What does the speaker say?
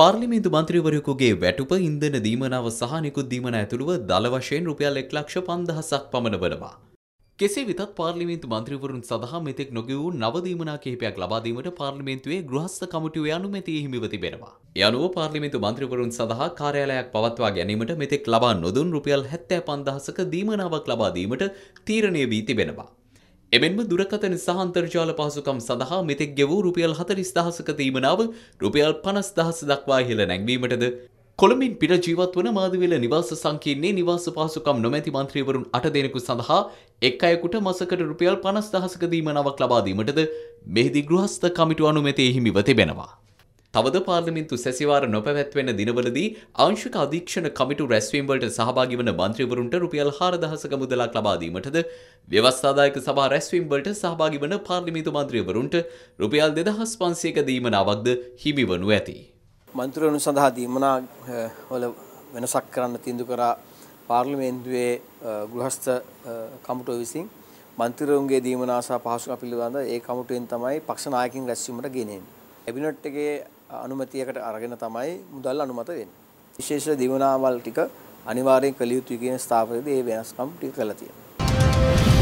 පාර්ලිමේන්තු මන්ත්‍රීවරයකුගේ වැටුප ඉන්දන දීමනාව සහ නිකුත් දීමන ඇතුළුව දල වශයෙන් රුපියල් එක් ලක්ෂ පන්දහසක් පමණ වනවා. කෙසේ වෙතත් පාර්ලිමේන්තු මන්ත්‍රීවරුන් සඳහා මෙතෙක් නොගිය වූ නවදීමනා කිහිපයක් ලබාදීමට පාර්ලිමේන්තුවේ ගෘහස්ථ කමිටුවේ අනුමැතිය හිමිව තිබෙනවා. ඒ අනුව පාර්ලිමේන්තු මන්ත්‍රීවරුන් සඳහා කාර්යාලයක් පවත්වා ගැනීමට මෙතෙක් ලබා නොදුන් රුපියල් හැත්තෑ පන්දහසක දීමනාවක් ලබා දීමට තීරණය වී තිබෙනවා. එමෙන්ම දුරකතන සහ අන්තර්ජාල පහසුකම් සඳහා මෙතෙක් ගෙවූ රුපියල් 40000ක තීමනාව රුපියල් 50000 දක්වා ඉහළ නැංවීමටද කොළඹින් පිට ජීවත් වන මාධවිල නිවාස සංකීර්ණයේ නිවාස පහසුකම් නොමැති මන්ත්‍රීවරුන් 8 දෙනෙකු සඳහා එක් අයෙකුට මාසකට රුපියල් 50000ක දීමනාවක් ලබා දීමටද මෙහිදී ගෘහස්ත කමිටු අනුමැතිය හිමිව තිබෙනවා. තවද පාර්ලිමින්තු සැසිවාර නොපැවැත්වෙන දිනවලදී අංශික අධීක්ෂණ කමිටු රැස්වීම් වලට සහභාගී වන മന്ത്രിවරුන්ට රුපියල් 4000ක මුදලක් ලබා දීමටද ව්‍යවස්ථාදායක සභා රැස්වීම් වලට සහභාගී වන පාර්ලිමේන්තු මන්ත්‍රීවරුන්ට රුපියල් 2500ක දීමනාවක්ද හිමිවනු ඇති. මන්ත්‍රීවරුන් සඳහා දීමනා වල වෙනසක් කරන්න තීන්දුව කරා පාර්ලිමේන්තුවේ ගෘහස්ත කමිටුව විසින් මන්ත්‍රීවරුන්ගේ දීමනා සහ පහසුකම් පිළිබඳ ඒ කමිටුවෙන් තමයි පක්ෂ නායකින් රැස්වීමට ගෙනෙන්නේ. කැබිනට් එකේ අනුමැතියකට අරගෙන තමයි මුදල් අනුමත වෙන්නේ. විශේෂ දිවනාවල් ටික අනිවාර්යෙන් කළ යුතුයි කියන ස්ථාපනයේදී ඒ වෙනස්කම් ටික කළා තියෙනවා.